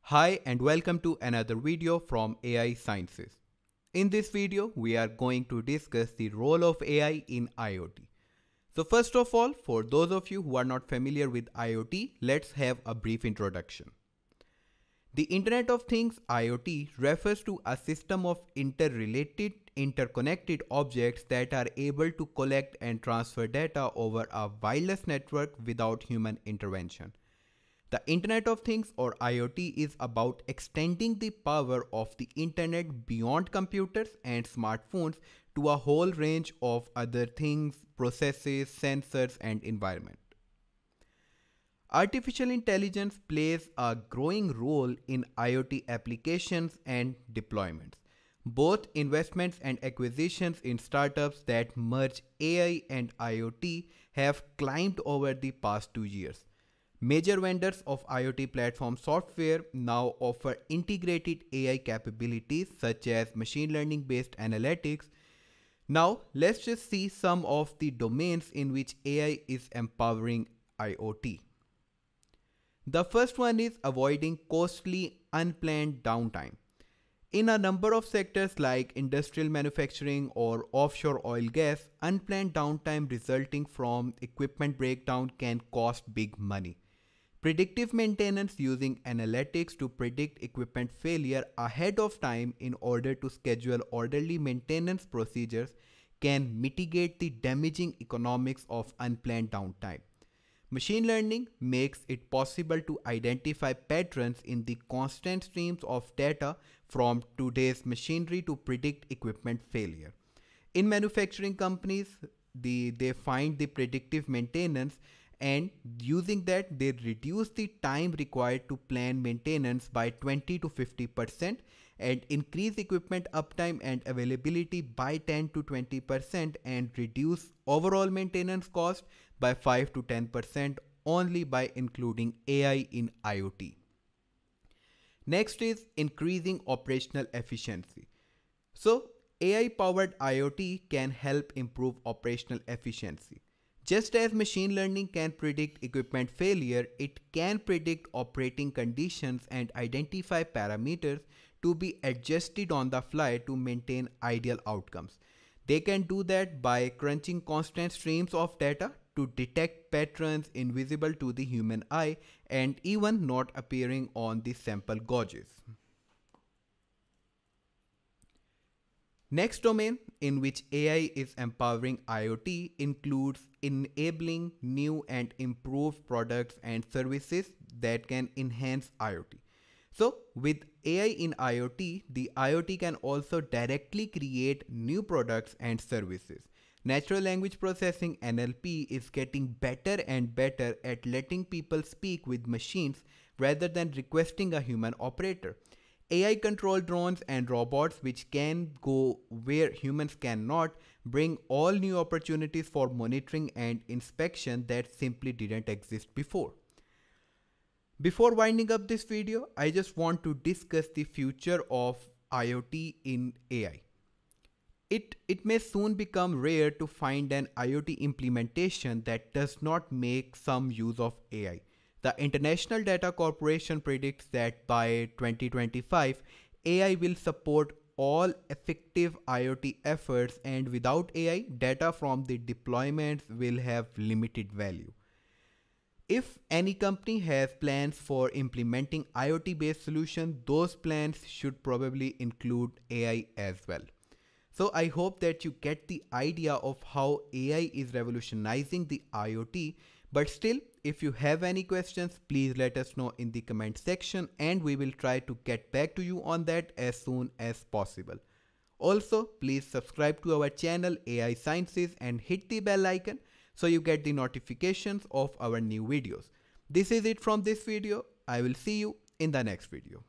Hi and welcome to another video from AI Sciences. In this video, we are going to discuss the role of AI in IoT. So first of all, for those of you who are not familiar with IoT, let's have a brief introduction. The Internet of Things IoT refers to a system of interrelated, interconnected objects that are able to collect and transfer data over a wireless network without human intervention. The Internet of Things or IoT is about extending the power of the Internet beyond computers and smartphones to a whole range of other things, processes, sensors and environment. Artificial intelligence plays a growing role in IoT applications and deployments. Both investments and acquisitions in startups that merge AI and IoT have climbed over the past two years. Major vendors of IoT platform software now offer integrated AI capabilities such as machine learning based analytics. Now, let's just see some of the domains in which AI is empowering IoT. The first one is avoiding costly unplanned downtime. In a number of sectors like industrial manufacturing or offshore oil gas, unplanned downtime resulting from equipment breakdown can cost big money. Predictive maintenance using analytics to predict equipment failure ahead of time in order to schedule orderly maintenance procedures can mitigate the damaging economics of unplanned downtime. Machine learning makes it possible to identify patterns in the constant streams of data from today's machinery to predict equipment failure. In manufacturing companies, the, they find the predictive maintenance and using that they reduce the time required to plan maintenance by 20 to 50 percent and increase equipment uptime and availability by 10 to 20 percent and reduce overall maintenance cost by 5 to 10% only by including AI in IoT. Next is increasing operational efficiency. So AI powered IoT can help improve operational efficiency. Just as machine learning can predict equipment failure, it can predict operating conditions and identify parameters to be adjusted on the fly to maintain ideal outcomes. They can do that by crunching constant streams of data to detect patterns invisible to the human eye and even not appearing on the sample gauges. Next domain in which AI is empowering IoT includes enabling new and improved products and services that can enhance IoT. So with AI in IoT, the IoT can also directly create new products and services. Natural language processing NLP is getting better and better at letting people speak with machines rather than requesting a human operator. AI controlled drones and robots which can go where humans cannot bring all new opportunities for monitoring and inspection that simply didn't exist before. Before winding up this video, I just want to discuss the future of IoT in AI. It, it may soon become rare to find an IoT implementation that does not make some use of AI. The International Data Corporation predicts that by 2025, AI will support all effective IoT efforts and without AI, data from the deployments will have limited value. If any company has plans for implementing IoT based solutions, those plans should probably include AI as well. So I hope that you get the idea of how AI is revolutionizing the IoT. But still, if you have any questions, please let us know in the comment section and we will try to get back to you on that as soon as possible. Also, please subscribe to our channel AI Sciences and hit the bell icon so you get the notifications of our new videos. This is it from this video. I will see you in the next video.